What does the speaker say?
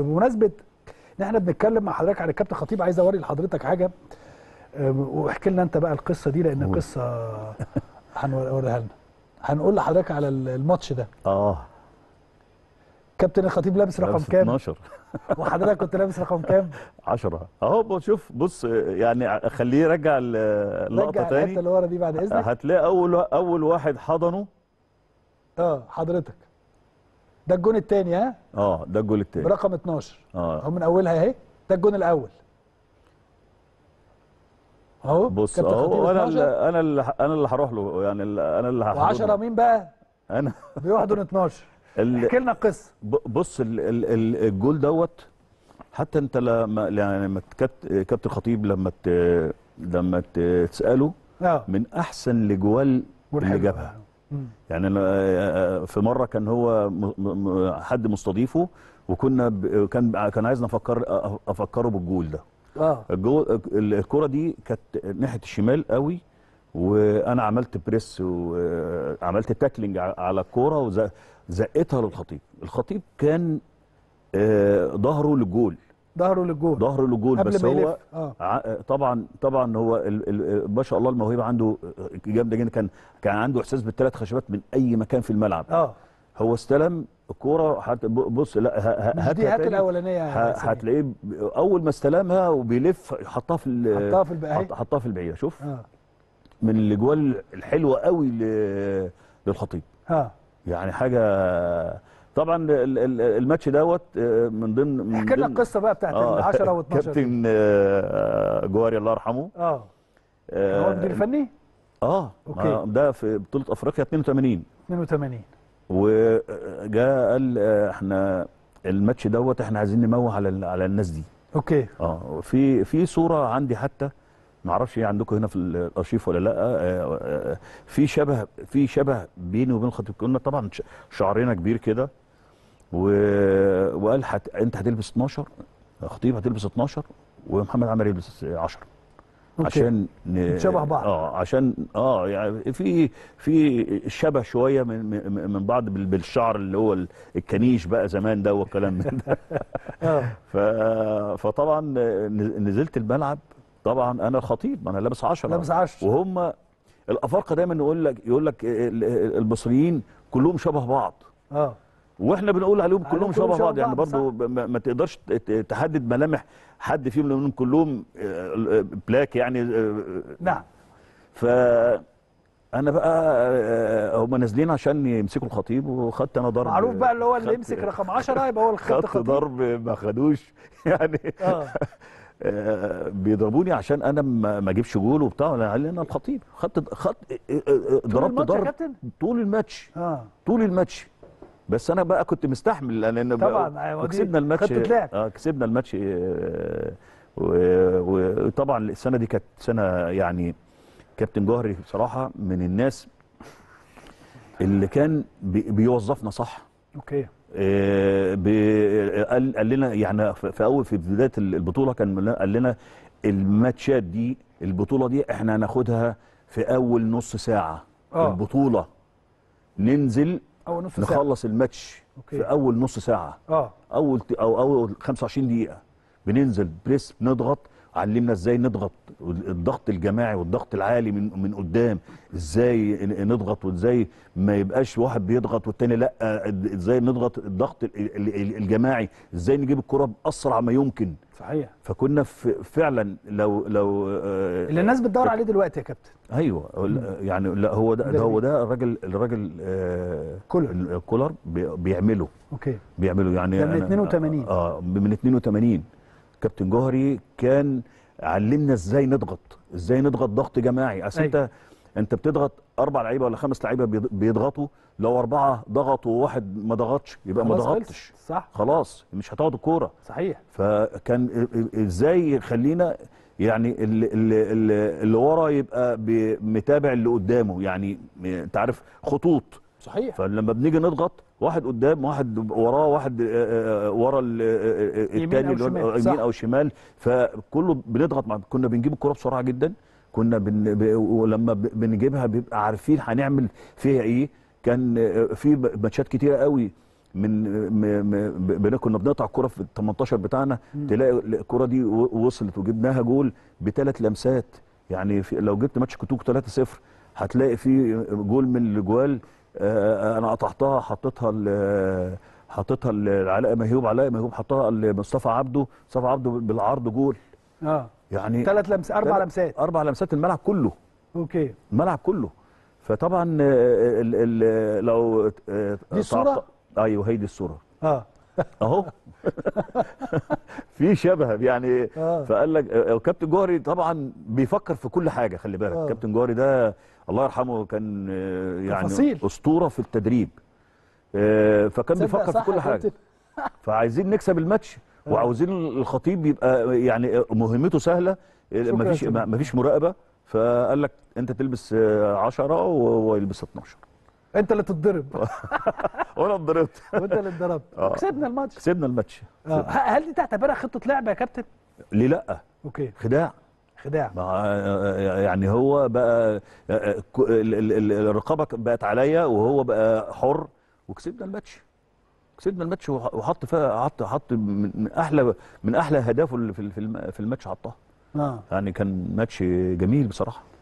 وبمناسبه ان احنا بنتكلم مع حضرتك على الكابتن خطيب عايز اوري لحضرتك حاجه واحكي لنا انت بقى القصه دي لان قصه هنوريها لنا هنقول لحضرتك على الماتش ده اه كابتن الخطيب لابس رقم كام 12 وحضرتك كنت لابس رقم كام 10 اهو شوف بص يعني خليه يرجع اللقطه تاني رجع اللي ورا دي بعد اذنك هتلاقي اول اول واحد حضنه اه حضرتك ده الجون الثاني ها اه ده الجون الثاني برقم 12 اه هو من اولها اهي ده الجون الاول اهو بص اهو انا انا اللي انا اللي هروح له يعني انا اللي هروح و10 مين بقى انا بيحضن 12 احكي لنا القصه بص الجول دوت حتى انت لما يعني كابتن خطيب لما لما تساله أوه. من احسن الاجوال اللي جابها يعني آه، آه، في مره كان هو حد مستضيفه وكنا كان كان عايزنا افكر افكره بالجول ده اه الجول الكره دي كانت ناحيه الشمال قوي وانا عملت بريس وعملت آه، تاكلينج على الكوره وزقتها للخطيب الخطيب كان ظهره للجول ظهره للجول ظهره للجول بس هو آه. طبعا طبعا هو ال ال ما شاء الله الموهبه عنده جامده جدا كان كان عنده احساس بالثلاث خشبات من اي مكان في الملعب اه هو استلم الكوره حتى بص لا هات هات الاولانيه هتلاقيه اول ما استلمها وبيلف حطها في حطها في البعيده حطها في البعيده شوف آه. من الاجوال الحلوه قوي للخطيب اه يعني حاجه طبعا الماتش دوت آه، من ضمن من احكي لنا القصه بقى بتاعت آه، ال 10 و12 كابتن آه، جواري الله يرحمه اه هو المدير الفني؟ اه أوكي. ده في بطوله افريقيا 82 82 وجاء قال احنا الماتش دوت احنا عايزين نموه على على الناس دي اوكي اه في في صوره عندي حتى ما اعرفش ايه عندكم هنا في الارشيف ولا لا في شبه في شبه بيني وبين خطيب كنا طبعا شعرنا كبير كده و... وقال حت... انت هتلبس 12 خطيب هتلبس 12 ومحمد عمر يلبس 10 عشان ن... شبه بعض اه عشان اه يعني في في شبه شويه من من بعض بالشعر اللي هو الكنيش بقى زمان ده والكلام من ده آه. ف... فطبعا نزلت الملعب طبعا انا الخطيب انا لابس 10 لابس 10 وهم الافارقه دايما يقول لك يقول لك المصريين كلهم شبه بعض اه واحنا بنقول عليهم كلهم شبه بعض يعني برضه ما تقدرش تحدد ملامح حد فيهم لانهم كلهم بلاك آه، آه، يعني آه، نعم ف انا بقى هم نازلين عشان يمسكوا الخطيب وخدت انا ضرب معروف بقى اللي هو اللي يمسك رقم 10 يبقى هو الخط خدت ضرب ما خدوش يعني بيضربوني عشان انا ما اجيبش جول وبتاع انا انا الخطيب خدت خدت ضربت ضرب طول الماتش طول الماتش آه. طول الماتش بس انا بقى كنت مستحمل لان طبعا أيوة، آه، كسبنا الماتش اه كسبنا الماتش وطبعا السنه دي كانت سنه يعني كابتن جوهري بصراحه من الناس اللي كان بيوظفنا صح اوكي آه، قال قال لنا يعني في اول في بدايه البطوله كان قال لنا الماتشات دي البطوله دي احنا هناخدها في اول نص ساعه أوه. البطوله ننزل اول نص ساعه نخلص الماتش أوكي. في اول نص ساعه اه اول او اول 25 دقيقه بننزل بريس بنضغط علمنا ازاي نضغط الضغط الجماعي والضغط العالي من من قدام ازاي نضغط وازاي ما يبقاش واحد بيضغط والتاني لا ازاي نضغط الضغط الجماعي ازاي نجيب الكره باسرع ما يمكن صحيح فكنا فعلا لو لو آه، اللي الناس بتدور عليه دلوقتي يا كابتن ايوه يعني لا هو ده, ده هو ده الراجل الراجل آه، كولر كولر بيعمله اوكي بيعمله يعني ده من 82 اه من 82 كابتن جوهري كان علمنا ازاي نضغط ازاي نضغط ضغط جماعي اصل أيوة. انت انت بتضغط اربع لعيبه ولا خمس لعيبه بيضغطوا لو اربعه ضغطوا وواحد ما ضغطش يبقى ما ضغطش صح خلاص مش هتقعد الكوره صحيح فكان ازاي يخلينا يعني اللي, اللي, اللي ورا يبقى متابع اللي قدامه يعني انت عارف خطوط صحيح فلما بنيجي نضغط واحد قدام واحد وراه واحد آه، آه، آه، ورا الثاني يمين او شمال فكله بنضغط مع كنا بنجيب الكره بسرعه جدا كنا بن... ب... ولما بنجيبها بيبقى عارفين هنعمل فيها ايه كان في ماتشات كتيره قوي من م... م... كنا بنقطع الكره في ال 18 بتاعنا م. تلاقي الكره دي وصلت وجبناها جول بثلاث لمسات يعني في... لو جبت ماتش كتوك 3-0 هتلاقي في جول من الجوال آه، آه، انا قطعتها حطيتها حطيتها لعلاء مهيوب علاء مهيوب حطها لمصطفى عبده مصطفى عبده بالعرض جول اه يعني ثلاث لمس اربع لمسات اربع لمسات الملعب كله اوكي الملعب كله فطبعا الـ آه، الـ لو دي الصوره ايوه هي دي الصوره اه اهو في شبه يعني آه. فقال لك الكابتن آه، آه، جوهري طبعا بيفكر في كل حاجه خلي بالك آه. كابتن جوهري ده الله يرحمه كان آه، يعني فصيل. اسطوره في التدريب فكان بيفكر في كل حاجه فعايزين نكسب الماتش وعاوزين الخطيب يبقى يعني مهمته سهله مفيش مفيش مراقبه فقال لك انت تلبس 10 ويلبس 12 انت اللي تتضرب وانا اتضربت وانت اللي اتضربت آه. كسبنا الماتش كسبنا الماتش آه. هل دي تعتبرها خطه لعب يا كابتن؟ ليه لا؟ اوكي خداع خداع آه، يعني هو بقى الرقابه بقت عليا وهو بقى حر وكسبنا الماتش كسبنا الماتش وحط فيها حط حط من احلى من احلى اهدافه في الماتش حطها آه. يعني كان ماتش جميل بصراحه